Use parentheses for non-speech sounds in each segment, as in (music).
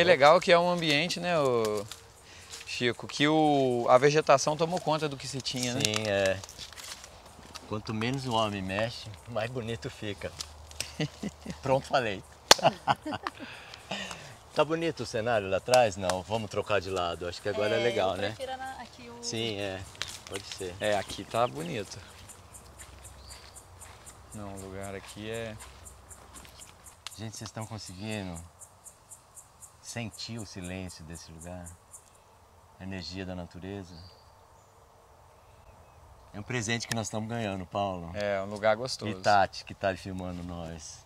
é legal que é um ambiente, né, o Chico, que o, a vegetação tomou conta do que se tinha, Sim, né? Sim, é. Quanto menos o homem mexe, mais bonito fica. (laughs) Pronto, falei. (laughs) tá bonito o cenário lá atrás? Não, vamos trocar de lado. Acho que agora é, é legal, né? Na, aqui o... Sim, é. Pode ser. É, aqui tá bonito. Não, o lugar aqui é. Gente, vocês estão conseguindo sentir o silêncio desse lugar, a energia da natureza. É um presente que nós estamos ganhando, Paulo. É, um lugar gostoso. E Tati, que está filmando nós.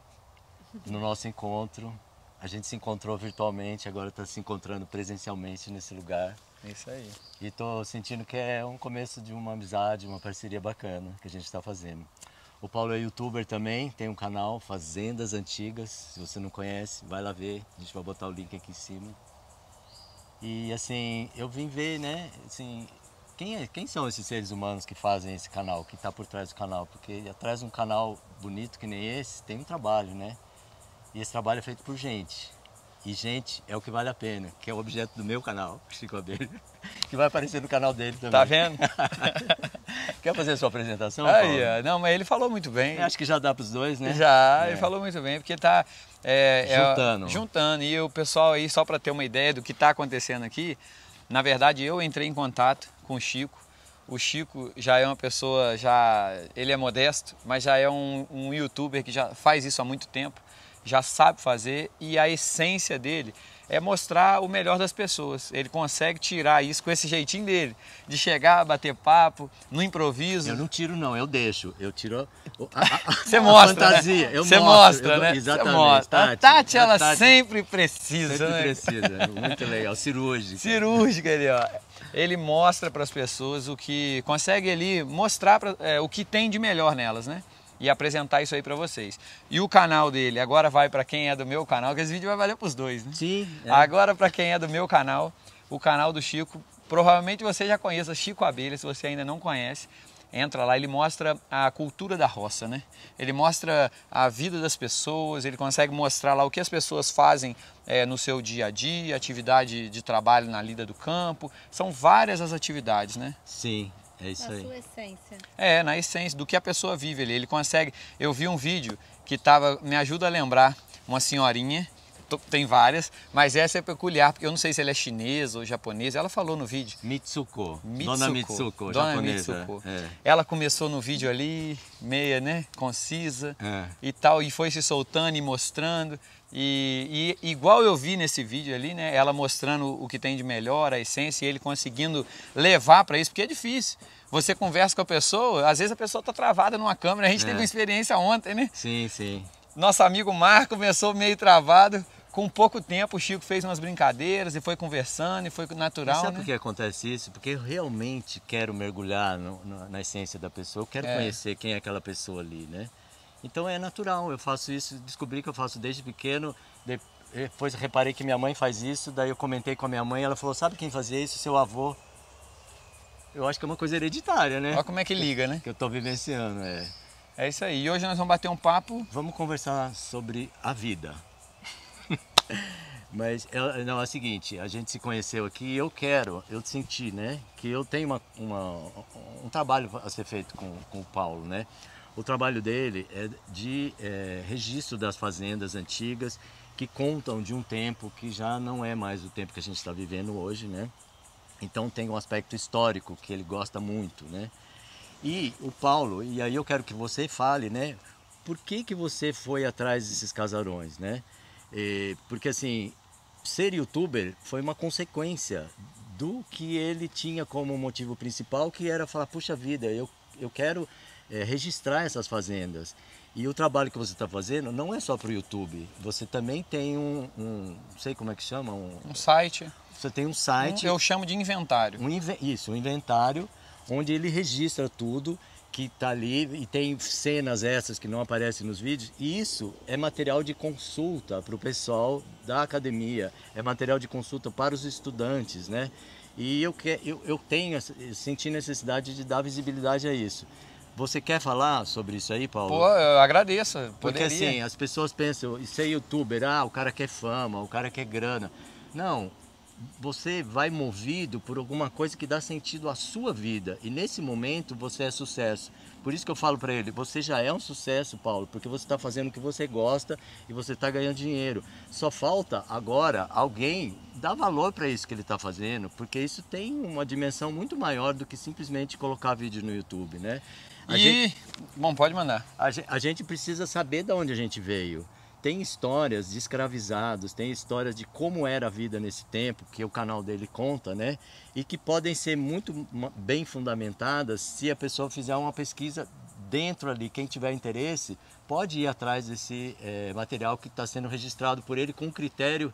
No nosso encontro, a gente se encontrou virtualmente, agora está se encontrando presencialmente nesse lugar. Isso aí. E estou sentindo que é um começo de uma amizade, uma parceria bacana que a gente está fazendo. O Paulo é youtuber também, tem um canal Fazendas Antigas. Se você não conhece, vai lá ver. A gente vai botar o link aqui em cima. E assim, eu vim ver, né? Assim, quem, é, quem são esses seres humanos que fazem esse canal, que está por trás do canal? Porque atrás de um canal bonito que nem esse, tem um trabalho, né? E esse trabalho é feito por gente. E gente é o que vale a pena, que é o objeto do meu canal, (laughs) Chico Abelha, que vai aparecer no canal dele também. Tá vendo? (laughs) Quer fazer a sua apresentação? Aí, não, mas ele falou muito bem. Eu é, acho que já dá para os dois, né? Já, é. ele falou muito bem, porque tá é, é juntando. É, juntando. E o pessoal aí, só para ter uma ideia do que está acontecendo aqui, na verdade eu entrei em contato com o Chico. O Chico já é uma pessoa, já ele é modesto, mas já é um, um youtuber que já faz isso há muito tempo, já sabe fazer e a essência dele é mostrar o melhor das pessoas. Ele consegue tirar isso com esse jeitinho dele, de chegar, bater papo, no improviso. Eu não tiro, não, eu deixo. Eu tiro a, Você mostra, fantasia. Né? Eu Você mostra, né? Exatamente. Você Tati, Tati ela Tati. sempre precisa. Sempre né? precisa. É muito legal. Cirúrgica. Cirúrgica ó. Ele mostra para as pessoas o que. consegue ali mostrar pra, é, o que tem de melhor nelas, né? e apresentar isso aí para vocês. E o canal dele agora vai para quem é do meu canal, que esse vídeo vai valer para os dois, né? Sim. É. Agora para quem é do meu canal, o canal do Chico, provavelmente você já conheça Chico Abelha, se você ainda não conhece entra lá, ele mostra a cultura da roça, né? Ele mostra a vida das pessoas, ele consegue mostrar lá o que as pessoas fazem é, no seu dia a dia, atividade de trabalho na lida do campo. São várias as atividades, né? Sim. É isso na aí. sua essência. É, na essência, do que a pessoa vive ali. Ele consegue. Eu vi um vídeo que tava. Me ajuda a lembrar uma senhorinha. Tem várias, mas essa é peculiar, porque eu não sei se ela é chinesa ou japonesa. Ela falou no vídeo. Mitsuko. Mitsuko. Dona Mitsuko, Dona japonesa. Mitsuko. É. Ela começou no vídeo ali, meia, né? Concisa é. e tal, e foi se soltando e mostrando. E, e, igual eu vi nesse vídeo ali, né? Ela mostrando o que tem de melhor, a essência, e ele conseguindo levar para isso, porque é difícil. Você conversa com a pessoa, às vezes a pessoa está travada numa câmera, a gente é. teve uma experiência ontem, né? Sim, sim. Nosso amigo Marco começou meio travado. Com pouco tempo, o Chico fez umas brincadeiras e foi conversando e foi natural. E sabe né? por que acontece isso? Porque eu realmente quero mergulhar no, no, na essência da pessoa, eu quero é. conhecer quem é aquela pessoa ali, né? Então é natural, eu faço isso, descobri que eu faço desde pequeno, depois reparei que minha mãe faz isso, daí eu comentei com a minha mãe, ela falou, sabe quem fazia isso? Seu avô. Eu acho que é uma coisa hereditária, né? Olha como é que liga, né? Que eu estou vivenciando, é. É isso aí. E hoje nós vamos bater um papo. Vamos conversar sobre a vida. (laughs) Mas é, não, é o seguinte, a gente se conheceu aqui e eu quero, eu senti, né? Que eu tenho uma, uma, um trabalho a ser feito com, com o Paulo, né? O trabalho dele é de é, registro das fazendas antigas que contam de um tempo que já não é mais o tempo que a gente está vivendo hoje, né? Então tem um aspecto histórico que ele gosta muito, né? E o Paulo, e aí eu quero que você fale, né? Por que, que você foi atrás desses casarões, né? E, é, porque assim, ser youtuber foi uma consequência do que ele tinha como motivo principal, que era falar, puxa vida, eu, eu quero é, registrar essas fazendas. E o trabalho que você está fazendo não é só para o YouTube. Você também tem um, um, não sei como é que chama, um, um site. Você tem um site. Um, eu chamo de inventário. Um, isso, um inventário onde ele registra tudo que está ali e tem cenas essas que não aparecem nos vídeos. E isso é material de consulta para o pessoal da academia, é material de consulta para os estudantes, né? E eu, que, eu, eu tenho, senti necessidade de dar visibilidade a isso. Você quer falar sobre isso aí, Paulo? Pô, eu agradeço. Poderia. Porque assim, as pessoas pensam, isso é youtuber, ah, o cara quer fama, o cara quer grana. Não, você vai movido por alguma coisa que dá sentido à sua vida. E nesse momento você é sucesso. Por isso que eu falo para ele: você já é um sucesso, Paulo, porque você está fazendo o que você gosta e você está ganhando dinheiro. Só falta agora alguém dar valor para isso que ele está fazendo, porque isso tem uma dimensão muito maior do que simplesmente colocar vídeo no YouTube, né? A e, gente... bom, pode mandar. A gente, a gente precisa saber de onde a gente veio. Tem histórias de escravizados, tem histórias de como era a vida nesse tempo, que o canal dele conta, né? E que podem ser muito bem fundamentadas se a pessoa fizer uma pesquisa dentro ali, quem tiver interesse, pode ir atrás desse é, material que está sendo registrado por ele com critério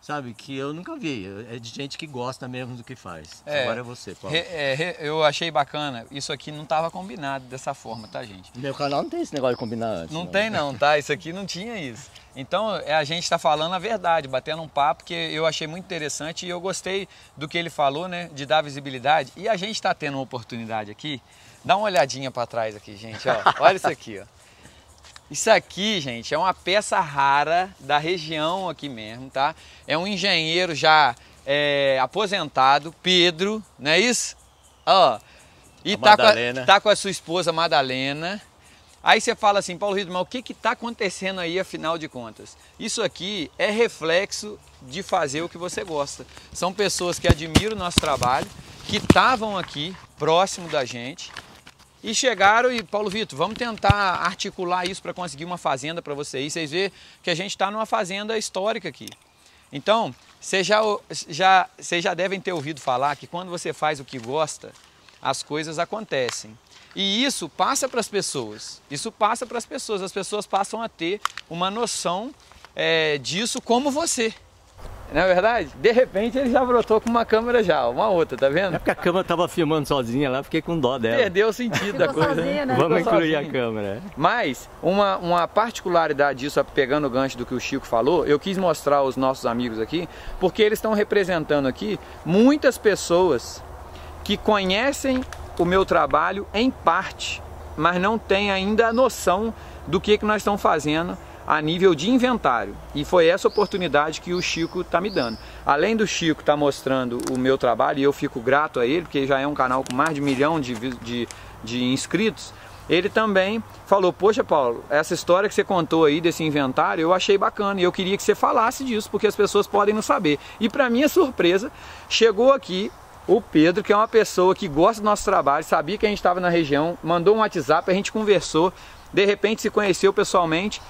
sabe? Que eu nunca vi. É de gente que gosta mesmo do que faz. É, Agora é você, Paulo. Re, é, re, eu achei bacana. Isso aqui não estava combinado dessa forma, tá, gente? Meu canal não tem esse negócio de combinar antes. Não, não. tem não, tá? Isso aqui não tinha isso. Então, é, a gente está falando a verdade, batendo um papo que eu achei muito interessante e eu gostei do que ele falou, né? De dar visibilidade. E a gente está tendo uma oportunidade aqui. Dá uma olhadinha para trás aqui, gente. Ó. Olha isso aqui, ó. Isso aqui, gente, é uma peça rara da região aqui mesmo, tá? É um engenheiro já é, aposentado, Pedro, não é isso? Ó, e tá com, a, tá com, a, sua esposa Madalena. Aí você fala assim, Paulo mas o que que tá acontecendo aí, afinal de contas? Isso aqui é reflexo de fazer o que você gosta. São pessoas que admiram o nosso trabalho, que estavam aqui, próximo da gente, e chegaram e, Paulo Vitor, vamos tentar articular isso para conseguir uma fazenda para vocês. Vocês vê que a gente está numa fazenda histórica aqui. Então, vocês já, já, já devem ter ouvido falar que quando você faz o que gosta, as coisas acontecem. E isso passa para as pessoas. Isso passa para as pessoas. As pessoas passam a ter uma noção é, disso como você. Não é verdade? De repente ele já brotou com uma câmera já, uma outra, tá vendo? É porque a câmera tava filmando sozinha lá, fiquei com dó dela. Perdeu o sentido da coisa. Sozinha, né? né? Vamos Ficou incluir sozinha. a câmera. Mas, uma, uma particularidade disso, pegando o gancho do que o Chico falou, eu quis mostrar aos nossos amigos aqui, porque eles estão representando aqui muitas pessoas que conhecem o meu trabalho em parte, mas não têm ainda a noção do que, que nós estamos fazendo a nível de inventário. E foi essa oportunidade que o Chico está me dando. Além do Chico estar tá mostrando o meu trabalho, e eu fico grato a ele, porque já é um canal com mais de um milhão de, de, de inscritos, ele também falou: Poxa, Paulo, essa história que você contou aí desse inventário eu achei bacana e eu queria que você falasse disso, porque as pessoas podem não saber. E para minha surpresa, chegou aqui o Pedro, que é uma pessoa que gosta do nosso trabalho, sabia que a gente estava na região, mandou um WhatsApp, a gente conversou, de repente se conheceu pessoalmente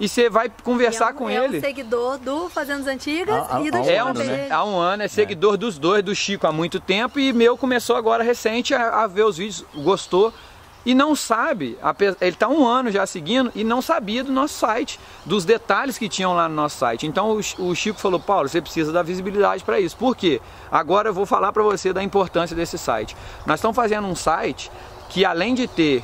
e você vai conversar é um, com é ele. É um seguidor do Fazendas Antigas ah, e ah, do Chico é um, né? Há um ano, é seguidor é. dos dois, do Chico há muito tempo e meu começou agora recente a, a ver os vídeos, gostou e não sabe, ele está um ano já seguindo e não sabia do nosso site, dos detalhes que tinham lá no nosso site. Então o, o Chico falou, Paulo, você precisa da visibilidade para isso. Por quê? Agora eu vou falar para você da importância desse site. Nós estamos fazendo um site que além de ter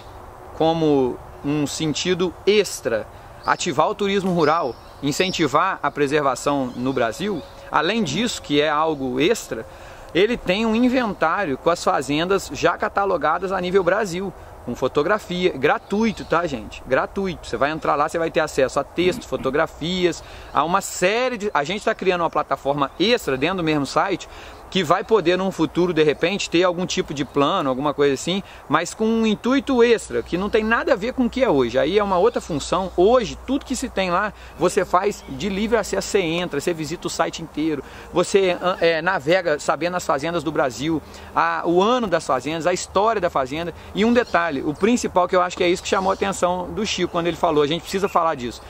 como um sentido extra ativar o turismo rural, incentivar a preservação no Brasil, além disso, que é algo extra, ele tem um inventário com as fazendas já catalogadas a nível Brasil, com fotografia, gratuito, tá, gente? Gratuito. Você vai entrar lá, você vai ter acesso a textos, fotografias, a uma série de. A gente está criando uma plataforma extra dentro do mesmo site que vai poder num futuro de repente ter algum tipo de plano, alguma coisa assim, mas com um intuito extra, que não tem nada a ver com o que é hoje. Aí é uma outra função. Hoje, tudo que se tem lá, você faz de livre acesso, você entra, você visita o site inteiro, você ah, é, navega sabendo as fazendas do Brasil, a, o ano das fazendas, a história da fazenda. E um detalhe, o principal que eu acho que é isso que chamou a atenção do Chico quando ele falou, a gente precisa falar disso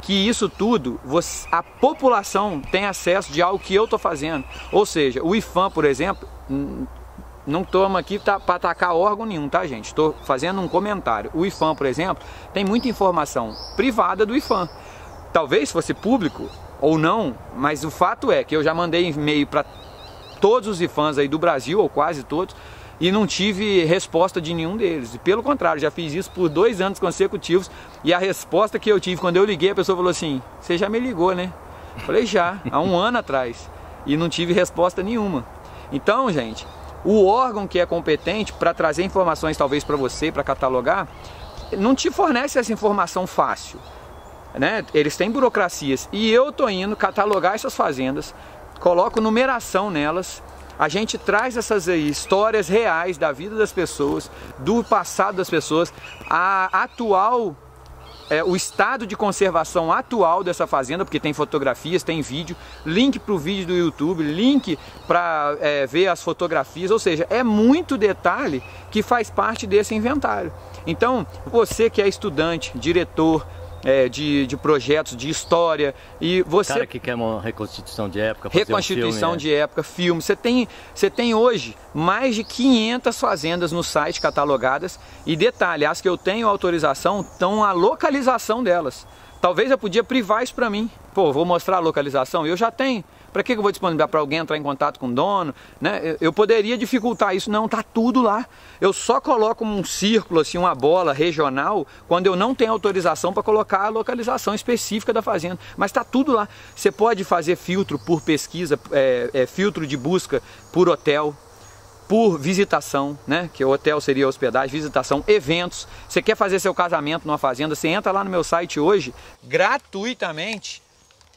que isso tudo, a população tem acesso de algo que eu estou fazendo. Ou seja, o IFAM, por exemplo, não toma aqui para atacar órgão nenhum, tá, gente? Estou fazendo um comentário. O IFAM, por exemplo, tem muita informação privada do IFAM. Talvez fosse público ou não, mas o fato é que eu já mandei e-mail para todos os IFAMs aí do Brasil, ou quase todos, e não tive resposta de nenhum deles. Pelo contrário, já fiz isso por dois anos consecutivos e a resposta que eu tive quando eu liguei, a pessoa falou assim: Você já me ligou, né? Eu falei: Já, há um ano atrás. E não tive resposta nenhuma. Então, gente, o órgão que é competente para trazer informações, talvez para você, para catalogar, não te fornece essa informação fácil. Né? Eles têm burocracias e eu tô indo catalogar essas fazendas, coloco numeração nelas a gente traz essas histórias reais da vida das pessoas, do passado das pessoas, a atual é, o estado de conservação atual dessa fazenda, porque tem fotografias, tem vídeo, link para o vídeo do YouTube, link para é, ver as fotografias, ou seja, é muito detalhe que faz parte desse inventário. Então, você que é estudante, diretor, é, de, de, projetos, de história. E você. Cara que quer uma reconstituição de época, Reconstituição um filme, de é. época, filme. Você tem, você tem hoje mais de 500 fazendas no site catalogadas. E detalhe, as que eu tenho autorização estão a localização delas. Talvez eu podia privar isso para mim. Pô, vou mostrar a localização. Eu já tenho. Para que eu vou disponibilizar para alguém entrar em contato com o dono? Né? Eu poderia dificultar isso, não, tá tudo lá. Eu só coloco um círculo, assim, uma bola regional, quando eu não tenho autorização para colocar a localização específica da fazenda. Mas está tudo lá. Você pode fazer filtro por pesquisa, é, é, filtro de busca por hotel, por visitação, né? Que o hotel seria hospedagem, visitação, eventos. Você quer fazer seu casamento numa fazenda? Você entra lá no meu site hoje gratuitamente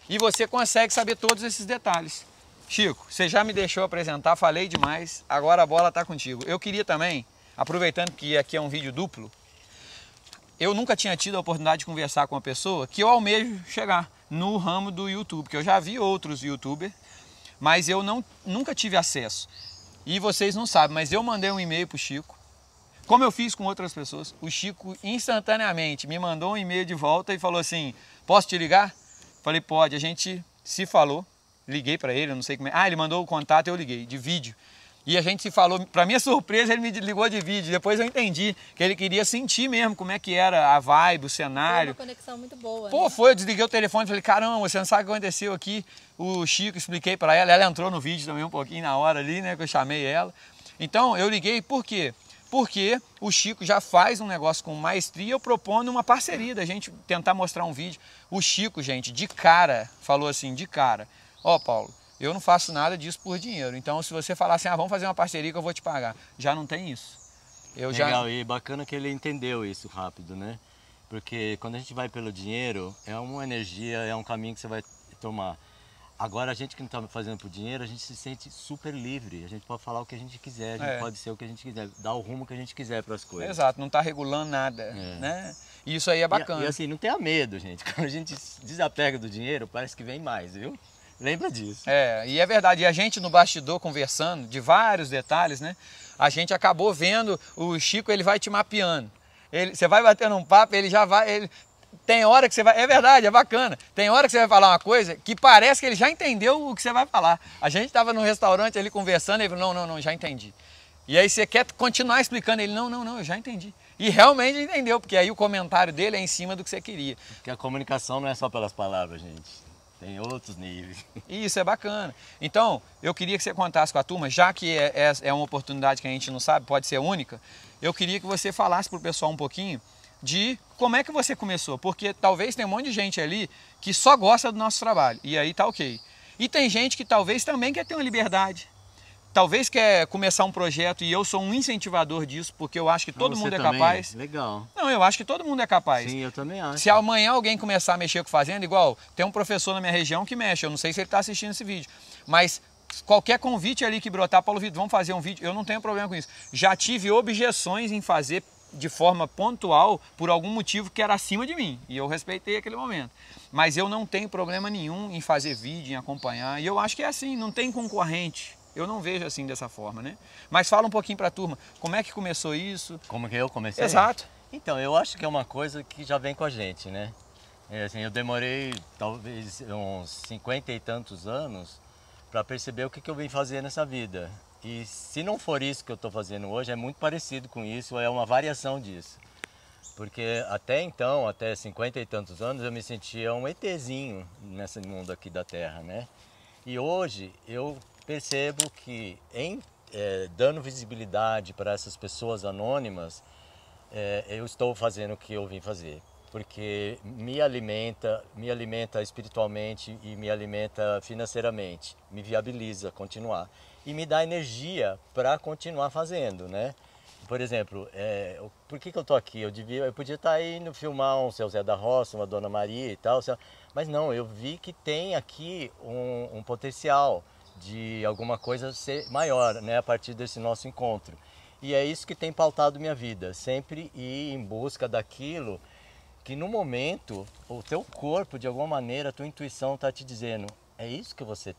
e você consegue saber todos esses detalhes. Chico, você já me deixou apresentar, falei demais, agora a bola está contigo. Eu queria também, aproveitando que aqui é um vídeo duplo, eu nunca tinha tido a oportunidade de conversar com uma pessoa que eu almejo chegar no ramo do YouTube, que eu já vi outros YouTubers, mas eu não, nunca tive acesso. E vocês não sabem, mas eu mandei um e-mail para o Chico, como eu fiz com outras pessoas, o Chico instantaneamente me mandou um e-mail de volta e falou assim: Posso te ligar? Falei, pode. A gente se falou, liguei para ele, não sei como é. Ah, ele mandou o contato, eu liguei, de vídeo. E a gente se falou, para minha (laughs) surpresa, ele me ligou de vídeo. Depois eu entendi que ele queria sentir mesmo como é que era a vibe, o cenário. Foi uma conexão muito boa. Pô, né? foi, eu desliguei o telefone e falei: "Caramba, você não sabe o que aconteceu aqui". O Chico expliquei para ela, ela entrou no vídeo também um pouquinho na hora ali, né, que eu chamei ela. Então, eu liguei por quê? porque o Chico já faz um negócio com maestria, eu propondo uma parceria da gente tentar mostrar um vídeo. O Chico, gente, de cara, falou assim, de cara, ó oh, Paulo, eu não faço nada disso por dinheiro, então se você falar assim, ah, vamos fazer uma parceria que eu vou te pagar, já não tem isso. Eu Legal, já... e bacana que ele entendeu isso rápido, né? Porque quando a gente vai pelo dinheiro, é uma energia, é um caminho que você vai tomar. Agora, a gente que não está fazendo por dinheiro, a gente se sente super livre. A gente pode falar o que a gente quiser, a gente é. pode ser o que a gente quiser, dar o rumo que a gente quiser para as coisas. Exato, não está regulando nada, é. né? E isso aí é bacana. E, e, assim, não tenha medo, gente. (laughs) Quando a gente desapega do dinheiro, parece que vem mais, viu? Lembra disso. É, e é verdade. E a gente no bastidor conversando de vários detalhes, né? A gente acabou vendo o Chico, ele vai te mapeando. Ele, você vai batendo um papo, ele já vai. Ele, tem hora que você vai. É verdade, é bacana. Tem hora que você vai falar uma coisa que parece que ele já entendeu o que você vai falar. A gente estava no restaurante ali conversando, ele falou: não, não, não, já entendi. E aí você quer continuar explicando, ele: não, não, não, eu já entendi. E realmente entendeu, porque aí o comentário dele é em cima do que você queria. Porque a comunicação não é só pelas palavras, gente. Tem outros níveis. Isso é bacana. Então, eu queria que você contasse com a turma, já que é, é, é uma oportunidade que a gente não sabe, pode ser única, eu queria que você falasse para o pessoal um pouquinho de como é que você começou, porque talvez tem um monte de gente ali que só gosta do nosso trabalho e aí tá ok. E tem gente que talvez também quer ter uma liberdade, talvez quer começar um projeto e eu sou um incentivador disso, porque eu acho que ah, todo mundo é, é capaz. Legal. Não, eu acho que todo mundo é capaz. Sim, eu também acho. Se amanhã alguém começar a mexer com fazenda, igual tem um professor na minha região que mexe, eu não sei se ele está assistindo esse vídeo, mas qualquer convite ali que brotar, Paulo Vitor, vamos fazer um vídeo, eu não tenho problema com isso. Já tive objeções em fazer de forma pontual por algum motivo que era acima de mim. E eu respeitei aquele momento. Mas eu não tenho problema nenhum em fazer vídeo, em acompanhar. E eu acho que é assim, não tem concorrente. Eu não vejo assim dessa forma, né? Mas fala um pouquinho para a turma, como é que começou isso? Como que eu comecei? Exato. Então, eu acho que é uma coisa que já vem com a gente, né? É, assim, eu demorei talvez uns cinquenta e tantos anos para perceber o que, que eu vim fazer nessa vida. E se não for isso que eu estou fazendo hoje, é muito parecido com isso, é uma variação disso. Porque até então, até cinquenta e tantos anos, eu me sentia um ETzinho nesse mundo aqui da Terra, né? E hoje eu percebo que em é, dando visibilidade para essas pessoas anônimas, é, eu estou fazendo o que eu vim fazer porque me alimenta, me alimenta espiritualmente e me alimenta financeiramente, me viabiliza continuar e me dá energia para continuar fazendo, né? Por exemplo, é, por que, que eu estou aqui? Eu, devia, eu podia estar tá indo filmar um seu Zé da Roça, uma Dona Maria e tal, mas não, eu vi que tem aqui um, um potencial de alguma coisa ser maior, né, a partir desse nosso encontro. E é isso que tem pautado minha vida, sempre ir em busca daquilo que no momento o teu corpo, de alguma maneira, a tua intuição está te dizendo, é isso que você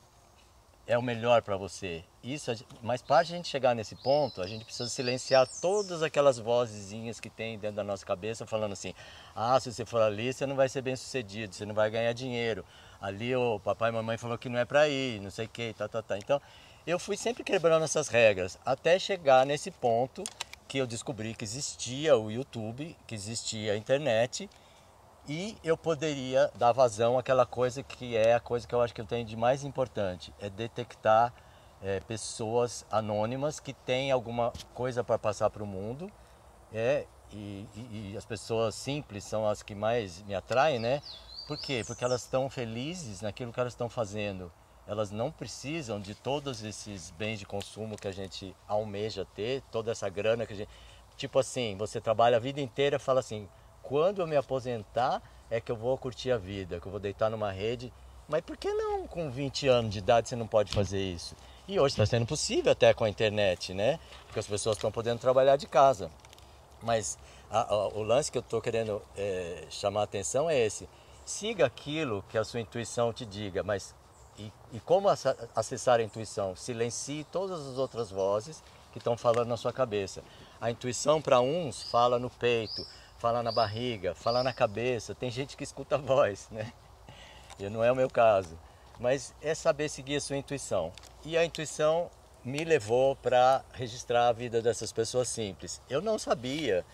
é o melhor para você. Isso, mas para a gente chegar nesse ponto, a gente precisa silenciar todas aquelas vozinhas que tem dentro da nossa cabeça falando assim: "Ah, se você for ali, você não vai ser bem-sucedido, você não vai ganhar dinheiro. Ali o papai e mamãe falou que não é para ir, não sei o que, tá, tá, tá". Então, eu fui sempre quebrando essas regras até chegar nesse ponto que eu descobri que existia o YouTube, que existia a internet e eu poderia dar vazão àquela coisa que é a coisa que eu acho que eu tenho de mais importante, é detectar é, pessoas anônimas que têm alguma coisa para passar para o mundo. É, e, e, e as pessoas simples são as que mais me atraem, né? Por quê? Porque elas estão felizes naquilo que elas estão fazendo elas não precisam de todos esses bens de consumo que a gente almeja ter, toda essa grana que a gente. Tipo assim, você trabalha a vida inteira fala assim: quando eu me aposentar é que eu vou curtir a vida, que eu vou deitar numa rede. Mas por que não com 20 anos de idade você não pode fazer isso? E hoje está sendo possível até com a internet, né? Porque as pessoas estão podendo trabalhar de casa. Mas a, a, o lance que eu estou querendo é, chamar a atenção é esse. Siga aquilo que a sua intuição te diga, mas e, e como acessar a intuição? Silencie todas as outras vozes que estão falando na sua cabeça. A intuição para uns fala no peito, fala na barriga, fala na cabeça. Tem gente que escuta a voz, né? E não é o meu caso. Mas é saber seguir a sua intuição. E a intuição me levou para registrar a vida dessas pessoas simples. Eu não sabia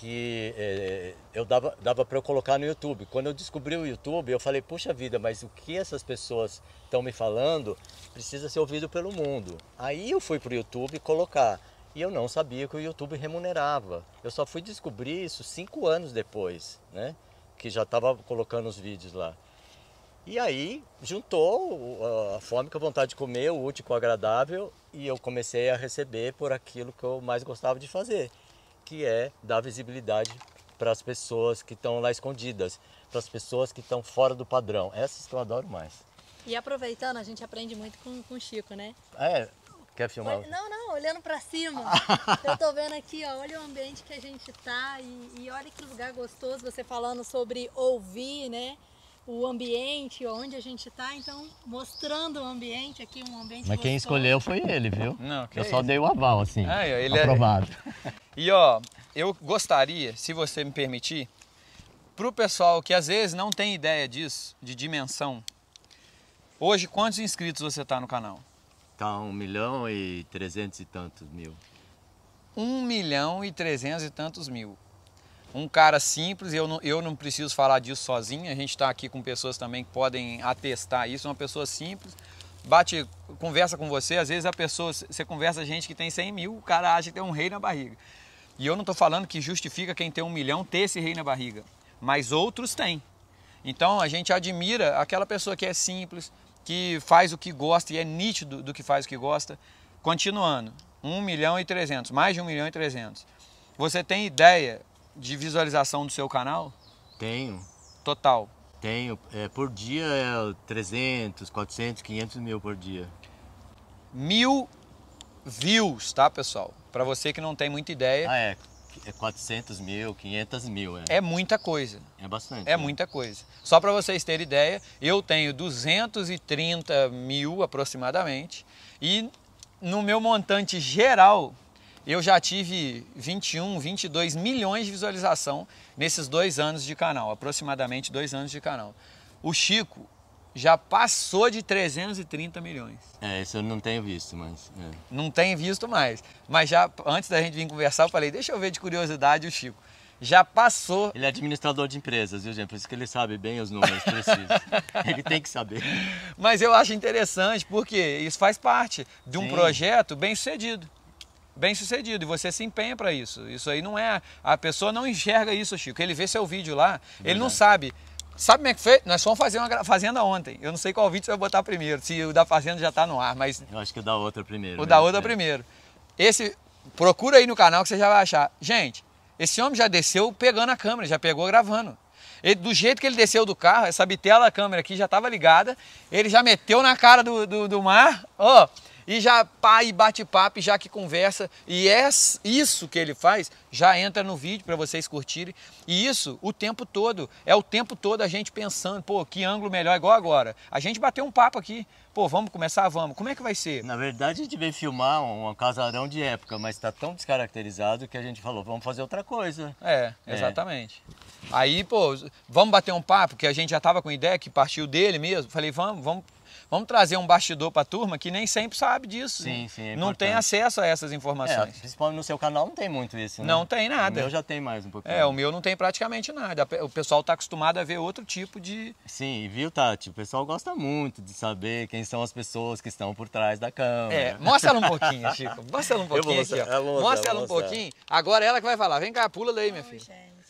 que é, eu dava, dava para eu colocar no YouTube. Quando eu descobri o YouTube, eu falei, puxa vida, mas o que essas pessoas estão me falando precisa ser ouvido pelo mundo. Aí eu fui para o YouTube colocar. E eu não sabia que o YouTube remunerava. Eu só fui descobrir isso cinco anos depois, né? Que já estava colocando os vídeos lá. E aí juntou a fome com a vontade de comer, o útil com o agradável, e eu comecei a receber por aquilo que eu mais gostava de fazer que é dar visibilidade para as pessoas que estão lá escondidas, para as pessoas que estão fora do padrão. Essas que eu adoro mais. E aproveitando, a gente aprende muito com, com o Chico, né? Ah, é, quer filmar? Olha, não, não, olhando para cima. (laughs) eu tô vendo aqui, ó, olha o ambiente que a gente tá e, e olha que lugar gostoso você falando sobre ouvir, né? o ambiente, onde a gente está, então mostrando o ambiente aqui, um ambiente. Mas quem escolheu foi ele, viu? Não, eu é só isso? dei o aval, assim. Ah, ele aprovado. É... (laughs) E ó, eu gostaria, se você me permitir, para o pessoal que às vezes não tem ideia disso, de dimensão. Hoje, quantos inscritos você está no canal? Tá um milhão e trezentos e tantos mil. Um milhão e trezentos e tantos mil um cara simples, eu não, eu não preciso falar disso sozinho, a gente está aqui com pessoas também que podem atestar isso, uma pessoa simples, bate, conversa com você, às vezes a pessoa, você conversa gente que tem 100 mil, o cara acha que tem um rei na barriga. E eu não estou falando que justifica quem tem um milhão ter esse rei na barriga, mas outros têm. Então a gente admira aquela pessoa que é simples, que faz o que gosta e é nítido do que faz o que gosta. Continuando, 1 milhão e 300, mais de 1 milhão e 300. Você tem ideia de visualização do seu canal? Tenho. Total? Tenho. É, por dia é 300, 400, 500 mil por dia. Mil views, tá, pessoal? Para você que não tem muita ideia. Ah, é. É 400 mil, 500 mil. É, é muita coisa. É bastante. É né? muita coisa. Só para vocês terem ideia, eu tenho 230 mil aproximadamente. E no meu montante geral eu já tive 21, 22 milhões de visualização nesses dois anos de canal, aproximadamente dois anos de canal. O Chico já passou de 330 milhões. É, isso eu não tenho visto mais. É. Não tenho visto mais. Mas já antes da gente vir conversar, eu falei, deixa eu ver de curiosidade o Chico. Já passou. Ele é administrador de empresas, viu, gente? Por isso que ele sabe bem os números precisos. (laughs) ele tem que saber. Mas eu acho interessante, porque isso faz parte de um Sim. projeto bem sucedido bem-sucedido e você se empenha para isso. Isso aí não é a pessoa não enxerga isso, Chico. Ele vê seu vídeo lá, Verdade. ele não sabe. Sabe como é que foi? Nós fomos fazer uma fazenda ontem. Eu não sei qual vídeo você vai botar primeiro, se o da fazenda já está no ar, mas Eu acho que o da outra primeiro. O da né? outra é. primeiro. Esse procura aí no canal que você já vai achar. Gente, esse homem já desceu pegando a câmera, já pegou gravando. Ele, do jeito que ele desceu do carro, essa bitela, a câmera aqui já estava ligada, ele já meteu na cara do, do, do mar, ó, oh, e já pá e bate papo, já que conversa. E é isso que ele faz já entra no vídeo para vocês curtirem. E isso o tempo todo, é o tempo todo a gente pensando, pô, que ângulo melhor igual agora. A gente bateu um papo aqui. Pô, vamos começar, vamos. Como é que vai ser? Na verdade, a gente veio filmar um casarão de época, mas está tão descaracterizado que a gente falou, vamos fazer outra coisa. É, é. exatamente. Aí, pô, vamos bater um papo, que a gente já estava com ideia que partiu dele mesmo. Falei, vamos, vamos Vamos trazer um bastidor para a turma que nem sempre sabe disso. Sim, né? sim. É não tem acesso a essas informações. É, principalmente no seu canal não tem muito isso, né? Não tem nada. O meu já tem mais um pouquinho. É, o meu não tem praticamente nada. O pessoal está acostumado a ver outro tipo de. Sim, viu, Tati? O pessoal gosta muito de saber quem são as pessoas que estão por trás da câmera. É, mostra ela um pouquinho, Chico. Mostra ela um pouquinho aqui, ó. Mostrar, mostra ela um pouquinho. Agora ela que vai falar. Vem cá, pula daí, minha filha.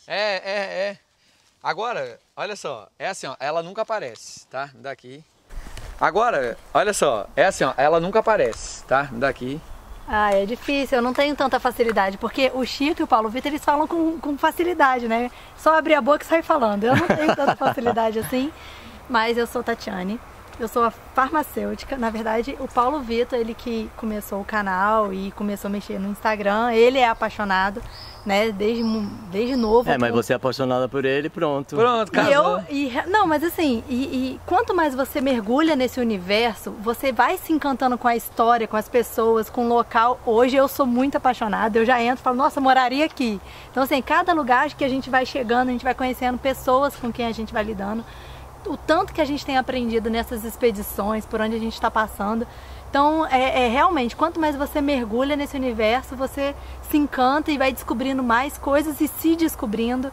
É, é, é. Agora, olha só, é assim, ó, ela nunca aparece, tá? Daqui, Agora, olha só, é assim, ó, ela nunca aparece, tá? Daqui. Ah, é difícil, eu não tenho tanta facilidade, porque o Chico e o Paulo Vitor, eles falam com, com facilidade, né? Só abrir a boca e sair falando. Eu não tenho tanta (laughs) facilidade assim, mas eu sou Tatiane. Eu sou farmacêutica. Na verdade, o Paulo Vitor, ele que começou o canal e começou a mexer no Instagram, ele é apaixonado, né? Desde, desde novo. É, por... mas você é apaixonada por ele, pronto. Pronto, casou. E eu, e, não, mas assim, e, e quanto mais você mergulha nesse universo, você vai se encantando com a história, com as pessoas, com o local. Hoje eu sou muito apaixonada. Eu já entro e falo, nossa, moraria aqui. Então, assim, cada lugar que a gente vai chegando, a gente vai conhecendo pessoas com quem a gente vai lidando o tanto que a gente tem aprendido nessas expedições, por onde a gente está passando. Então, é, é, realmente, quanto mais você mergulha nesse universo, você se encanta e vai descobrindo mais coisas e se descobrindo.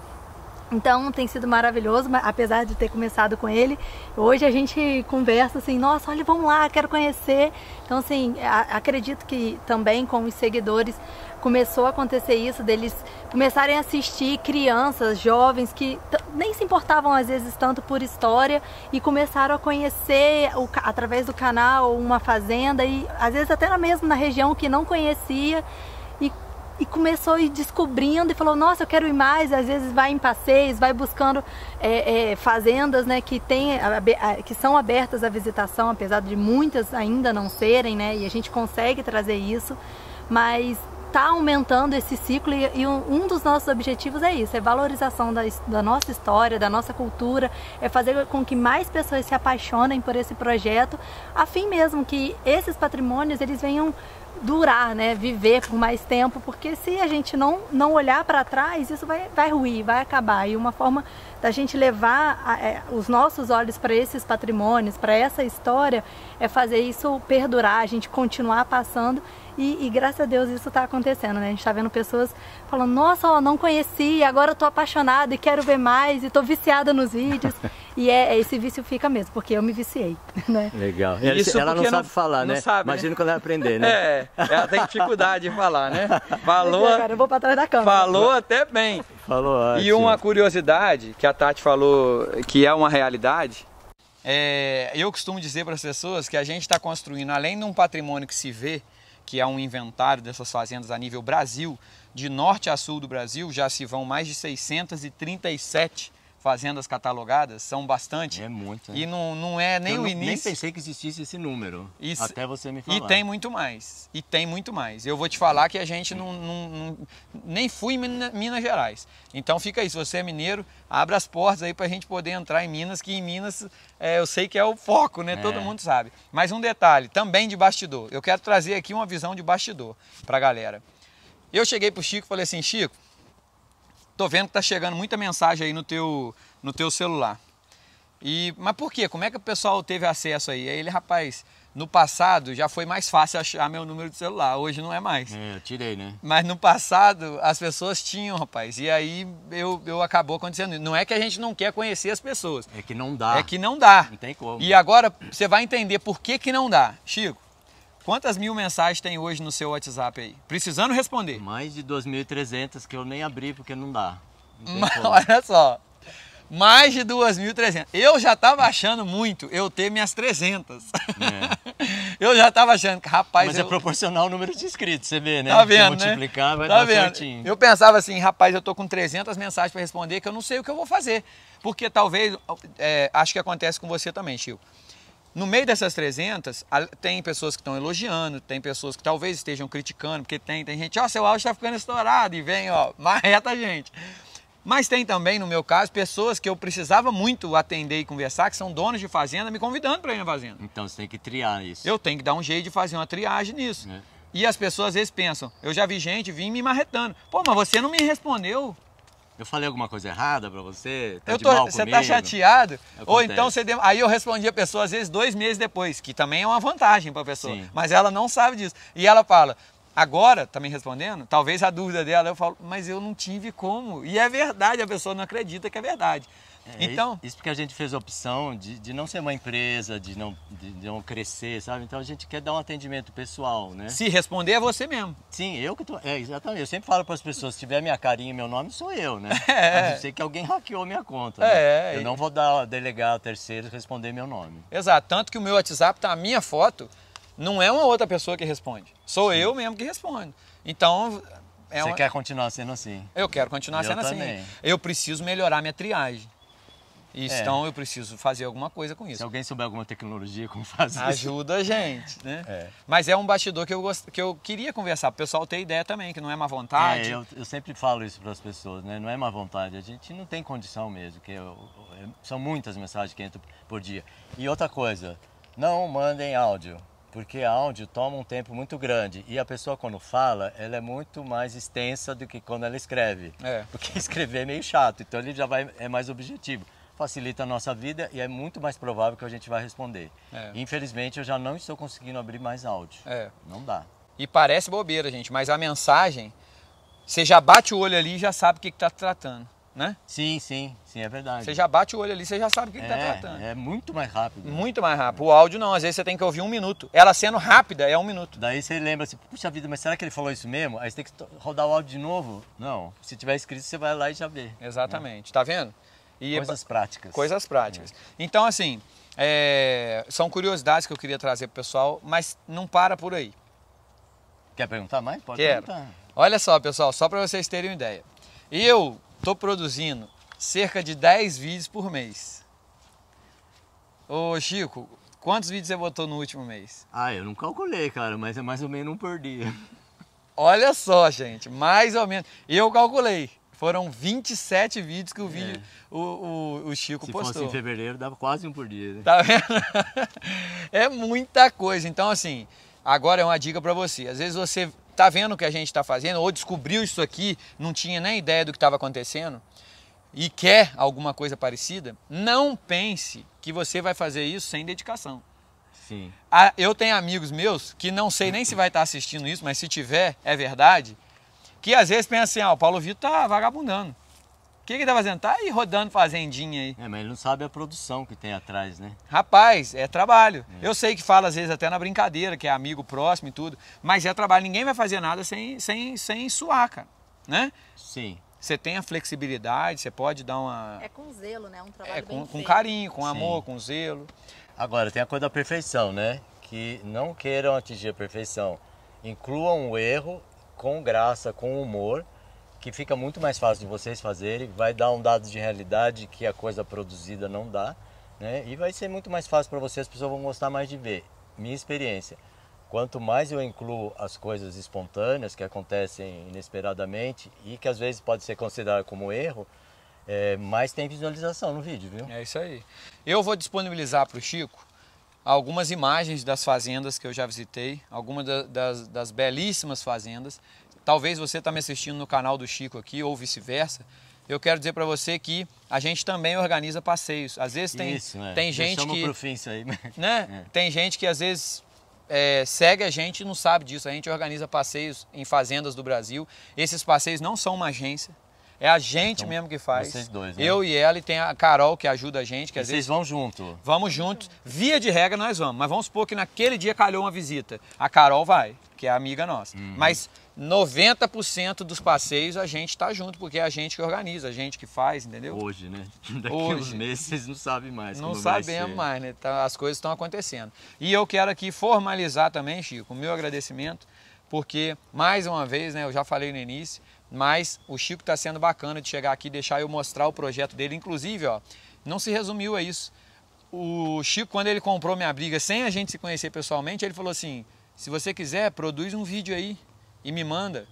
Então tem sido maravilhoso, apesar de ter começado com ele. Hoje a gente conversa assim, nossa, olha, vamos lá, quero conhecer. Então assim, acredito que também com os seguidores começou a acontecer isso deles começarem a assistir crianças, jovens que nem se importavam às vezes tanto por história e começaram a conhecer o, através do canal uma fazenda e às vezes até mesmo na região que não conhecia e, e começou a ir descobrindo e falou nossa eu quero ir mais às vezes vai em passeios vai buscando é, é, fazendas né que tem que são abertas à visitação apesar de muitas ainda não serem né e a gente consegue trazer isso mas tá aumentando esse ciclo e, e um, um, dos nossos objetivos é isso, é valorização da, da nossa história, da nossa cultura, é fazer com que mais pessoas se apaixonem por esse projeto, a fim mesmo que esses patrimônios eles venham durar, né? Viver por mais tempo, porque se a gente não, não olhar para trás, isso vai, vai ruir, vai acabar. E uma forma da gente levar a, é, os nossos olhos para esses patrimônios, para essa história, é fazer isso perdurar, a gente continuar passando e, e graças a Deus isso está acontecendo, né? A gente está vendo pessoas falando, nossa, ó, não conheci, agora eu tô apaixonada e quero ver mais, e tô viciada nos vídeos. (laughs) e é, é, esse vício fica mesmo, porque eu me viciei, (laughs) né? Legal. E isso ela não sabe falar, não né? sabe, Imagina né? quando ela aprender, né? (laughs) É, ela tem dificuldade de falar, né? Falou... Agora é, eu vou para trás da câmera. Falou até bem. Falou ótimo. E uma curiosidade que a Tati falou que é uma realidade, é, eu costumo dizer para as pessoas que a gente está construindo, além de um patrimônio que se vê, que é um inventário dessas fazendas a nível Brasil, de norte a sul do Brasil já se vão mais de 637 fazendas catalogadas, são bastante. É muito. Né? E não, não é nem eu o início. Eu nem pensei que existisse esse número, Isso. até você me falar. E tem muito mais, e tem muito mais. Eu vou te falar que a gente não, não, não nem fui em Minas Gerais. Então fica aí, se você é mineiro, abra as portas aí para a gente poder entrar em Minas, que em Minas é, eu sei que é o foco, né? É. Todo mundo sabe. Mas um detalhe, também de bastidor. Eu quero trazer aqui uma visão de bastidor para a galera. Eu cheguei para o Chico e falei assim, Chico, Tô vendo que tá chegando muita mensagem aí no teu, no teu celular. E, mas por quê? Como é que o pessoal teve acesso aí? Aí ele, rapaz, no passado já foi mais fácil achar meu número de celular, hoje não é mais. É, eu tirei, né? Mas no passado as pessoas tinham, rapaz. E aí eu, eu acabou acontecendo. Não é que a gente não quer conhecer as pessoas. É que não dá. É que não dá. Não tem como. E agora você vai entender por que que não dá. Chico, Quantas mil mensagens tem hoje no seu WhatsApp aí? Precisando responder. Mais de 2.300 que eu nem abri porque não dá. Não (laughs) olha só. Mais de 2.300. Eu já estava achando muito eu ter minhas 300. É. (laughs) Eu já estava achando que, rapaz... Mas é eu... é proporcional ao número de inscritos, você vê, né? Tá vendo, Se multiplicar, né? vai tá dar vendo? certinho. Eu pensava assim, rapaz, eu tô com 300 mensagens para responder que eu não sei o que eu vou fazer. Porque talvez, é, acho que acontece com você também, Chico no meio dessas 300, tem pessoas que estão elogiando, tem pessoas que talvez estejam criticando, porque tem, tem gente, ó, oh, seu áudio está ficando estourado e vem, ó, (laughs) marreta a gente. Mas tem também, no meu caso, pessoas que eu precisava muito atender e conversar, que são donos de fazenda, me convidando para ir na fazenda. Então você tem que triar isso. Eu tenho que dar um jeito de fazer uma triagem nisso. É. E as pessoas às vezes pensam, eu já vi gente vir me marretando. Pô, mas você não me respondeu. Eu falei alguma coisa errada para você? Tá eu tô, você tá comigo? tá chateado? Acontece. Ou então você. Aí eu respondi a pessoa, às vezes, dois meses depois, que também é uma vantagem para a pessoa. Sim. Mas ela não sabe disso. E ela fala. Agora, também tá me respondendo, talvez a dúvida dela, eu falo, mas eu não tive como. E é verdade, a pessoa não acredita que é verdade. É, então, isso porque a gente fez a opção de, de não ser uma empresa, de não, de, de não crescer, sabe? Então a gente quer dar um atendimento pessoal, né? Se responder é você mesmo. Sim, eu que tô. É, exatamente. Eu sempre falo para as pessoas: se tiver minha carinha e meu nome, sou eu, né? (laughs) É. A sei que alguém hackeou minha conta. Né? É, Eu não vou dar, delegar a terceiros responder meu nome. Exato. Tanto que o meu WhatsApp tá a minha foto, não é uma outra pessoa que responde. Sou Sim. eu mesmo que respondo. Então, é Você uma... quer continuar sendo assim? Eu quero continuar eu sendo assim. também. assim. Eu preciso melhorar minha triagem. E, é. Então eu preciso fazer alguma coisa com isso. Se alguém souber alguma tecnologia, como fazer Ajuda isso. a gente, né? É. Mas é um bastidor que eu, gost... que eu queria conversar, para o pessoal ter ideia também, que não é má vontade. É, eu, eu sempre falo isso para as pessoas, né? Não é má vontade, a gente não tem condição mesmo, que eu, eu, são muitas mensagens que entram por dia. E outra coisa, não mandem áudio porque áudio toma um tempo muito grande e a pessoa quando fala ela é muito mais extensa do que quando ela escreve é. porque (laughs) escrever é meio chato então ele já vai é mais objetivo facilita a nossa vida e é muito mais provável que a gente vai responder. É. Infelizmente, eu já não estou conseguindo abrir mais áudio. É. Não dá. E parece bobeira, gente, mas a mensagem, você já bate o olho ali e já sabe o que está tratando, né? Sim, sim, sim, é verdade. Você já bate o olho ali, você já sabe o que está é, tratando. É muito mais rápido. Muito mais rápido. O áudio não, às vezes você tem que ouvir um minuto. Ela sendo rápida é um minuto. Daí você lembra assim, puxa vida, mas será que ele falou isso mesmo? Aí você tem que rodar o áudio de novo? Não. Se tiver escrito, você vai lá e já vê. Exatamente. Né? Tá vendo? E coisas práticas. Coisas práticas. É. Então, assim, é, são curiosidades que eu queria trazer para o pessoal, mas não para por aí. Quer perguntar mais? Pode Quero. perguntar. Olha só, pessoal, só para vocês terem uma ideia. Eu estou produzindo cerca de 10 vídeos por mês. Ô, Chico, quantos vídeos você botou no último mês? Ah, eu não calculei, cara, mas é mais ou menos um por dia. Olha só, gente, mais ou menos. Eu calculei. Foram 27 vídeos que o, é. o, o, o Chico Se postou. Se fosse em fevereiro, dava quase um por dia. Né? Tá vendo? (laughs) é muita coisa. Então, assim, agora é uma dica para você. Às vezes você tá vendo o que a gente está fazendo ou descobriu isso aqui, não tinha nem ideia do que estava acontecendo e quer alguma coisa parecida, não pense que você vai fazer isso sem dedicação. Sim. Ah, eu tenho amigos meus que não sei nem se vai estar tá assistindo isso, mas se tiver, é verdade que às vezes pensa assim, ah, o Paulo Vitor tá vagabundando. O que, que ele tá fazendo? Tá aí rodando fazendinha aí. É, mas ele não sabe a produção que tem atrás, né? Rapaz, é trabalho. É. Eu sei que fala às vezes até na brincadeira, que é amigo próximo e tudo, mas é trabalho. Ninguém vai fazer nada sem, sem, sem suar, cara. Né? Sim. Você tem a flexibilidade, você pode dar uma. É com zelo, né? Um trabalho é, com, com carinho, com Sim. amor, com zelo. Agora, tem a coisa da perfeição, né? Que não queiram atingir a perfeição. Incluam o erro com graça, com humor, que fica muito mais fácil de vocês fazerem, vai dar um dado de realidade que a coisa produzida não dá, né? E vai ser muito mais fácil para vocês, as pessoas vão gostar mais de ver. Minha experiência, quanto mais eu incluo as coisas espontâneas que acontecem inesperadamente e que às vezes pode ser considerado como erro, é, mais tem visualização no vídeo, viu? É isso aí. Eu vou disponibilizar para o Chico algumas imagens das fazendas que eu já visitei, algumas das, das, das belíssimas fazendas. Talvez você está me assistindo no canal do Chico aqui ou vice-versa. Eu quero dizer para você que a gente também organiza passeios. Às vezes tem, isso, é. tem gente que pro fim isso aí, né? né? É. Tem gente que às vezes é, segue a gente e não sabe disso. A gente organiza passeios em fazendas do Brasil. Esses passeios não são uma agência. É a gente então, mesmo que faz. Vocês dois, né? Eu e ela, e tem a Carol que ajuda a gente. Que às vocês vezes... vão junto? Vamos juntos. Via de regra, nós vamos. Mas vamos supor que naquele dia calhou uma visita. A Carol vai, que é amiga nossa. Uhum. Mas 90% dos passeios a gente está junto, porque é a gente que organiza, a gente que faz, entendeu? Hoje, né? (laughs) Daqui Hoje. uns meses vocês não sabem mais. Não sabemos mais, né? Tá, as coisas estão acontecendo. E eu quero aqui formalizar também, Chico, o meu agradecimento, porque, mais uma vez, né? Eu já falei no início mas o Chico está sendo bacana de chegar aqui e deixar eu mostrar o projeto dele. Inclusive, ó, não se resumiu a isso. O Chico, quando ele comprou minha briga, sem a gente se conhecer pessoalmente, ele falou assim: se você quiser, produz um vídeo aí e me manda.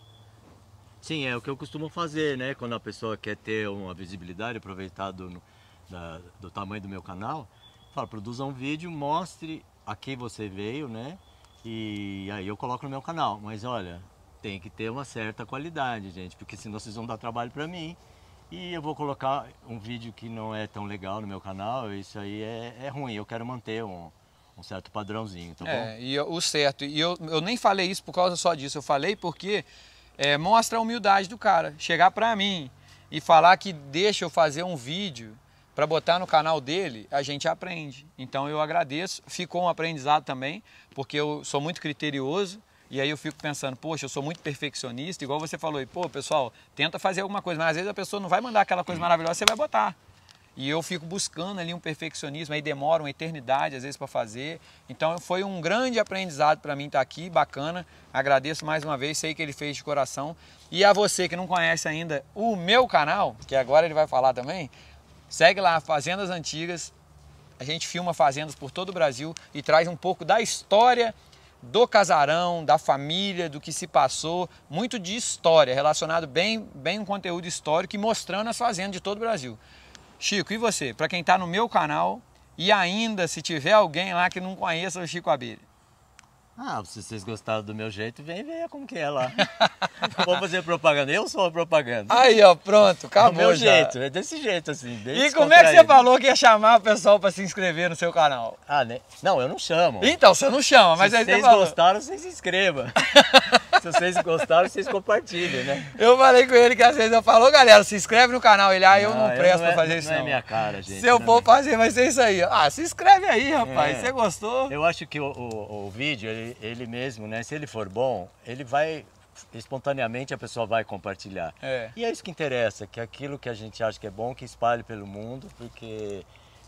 Sim, é o que eu costumo fazer, né? Quando a pessoa quer ter uma visibilidade, aproveitar do, da, do tamanho do meu canal, fala, produza um vídeo, mostre a quem você veio, né? E aí eu coloco no meu canal. Mas olha, tem que ter uma certa qualidade, gente, porque senão vocês vão dar trabalho para mim. E eu vou colocar um vídeo que não é tão legal no meu canal, isso aí é, é ruim, eu quero manter um, um certo padrãozinho, tá é, bom? E eu, o certo, e eu, eu nem falei isso por causa só disso, eu falei porque é, mostra a humildade do cara, chegar para mim e falar que deixa eu fazer um vídeo para botar no canal dele, a gente aprende. Então eu agradeço, ficou um aprendizado também, porque eu sou muito criterioso, e aí eu fico pensando, poxa, eu sou muito perfeccionista, igual você falou, e pô, pessoal, tenta fazer alguma coisa, mas às vezes a pessoa não vai mandar aquela coisa maravilhosa, você vai botar. E eu fico buscando ali um perfeccionismo, aí demora uma eternidade às vezes para fazer. Então foi um grande aprendizado para mim estar tá aqui, bacana. Agradeço mais uma vez, sei que ele fez de coração. E a você que não conhece ainda o meu canal, que agora ele vai falar também, segue lá Fazendas Antigas. A gente filma fazendas por todo o Brasil e traz um pouco da história do casarão, da família, do que se passou, muito de história, relacionado bem, bem um conteúdo histórico e mostrando as fazendas de todo o Brasil. Chico, e você? Para quem está no meu canal e ainda se tiver alguém lá que não conheça o Chico Abelha, ah, se vocês gostaram do meu jeito, vem ver como que é lá. (laughs) Vou fazer propaganda. Eu sou a propaganda. Aí, ó, pronto, acabou. o meu já. jeito, é desse jeito, assim. E como é que você falou que ia chamar o pessoal para se inscrever no seu canal? Ah, né? Não, eu não chamo. Então, você não chama, mas se aí vocês você gostaram, vocês se inscrevam. (laughs) Se vocês gostaram, vocês compartilhem, né? Eu falei com ele que às vezes eu falo, galera, se inscreve no canal. Ele, ah, eu não, não presto não é, pra fazer não isso. É não é minha cara, gente. Se eu for é fazer, vai ser isso aí. Ah, se inscreve aí, rapaz. É. Você gostou? Eu acho que o, o, o vídeo, ele, ele mesmo, né? Se ele for bom, ele vai espontaneamente a pessoa vai compartilhar. É. E é isso que interessa, que é aquilo que a gente acha que é bom, que espalhe pelo mundo, porque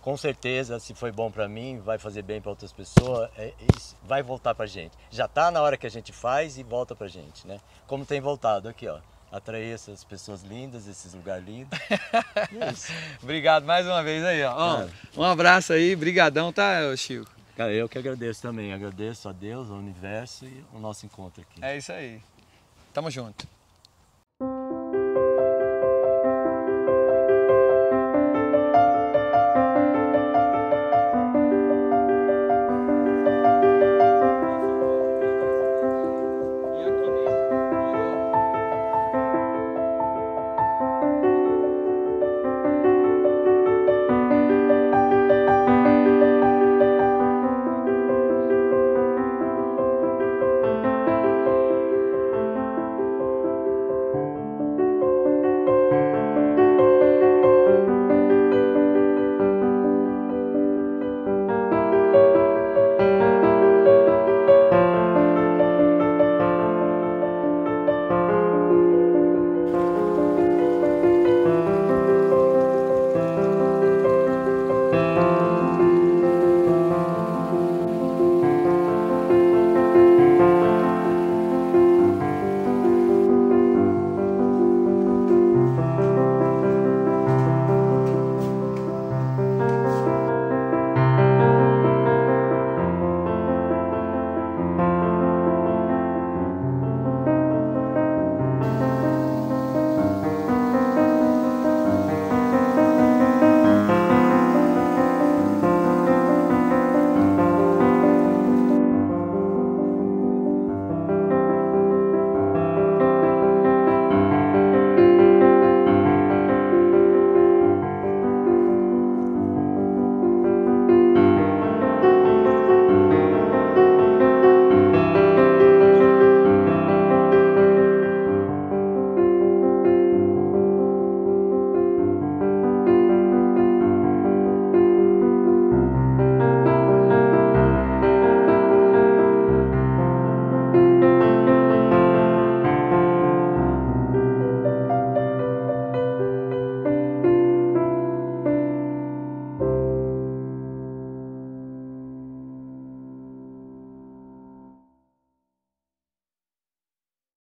com certeza, se foi bom para mim, vai fazer bem para outras pessoas, é, vai voltar para gente. Já está na hora que a gente faz e volta para gente, né? Como tem voltado aqui, ó. Atrair essas pessoas lindas, esses lugares lindos. (laughs) É isso. Obrigado mais uma vez aí, ó. ó Um abraço aí, brigadão, tá, Chico? Cara, eu que agradeço também. Agradeço a Deus, ao universo e o nosso encontro aqui. É isso aí. Tamo junto.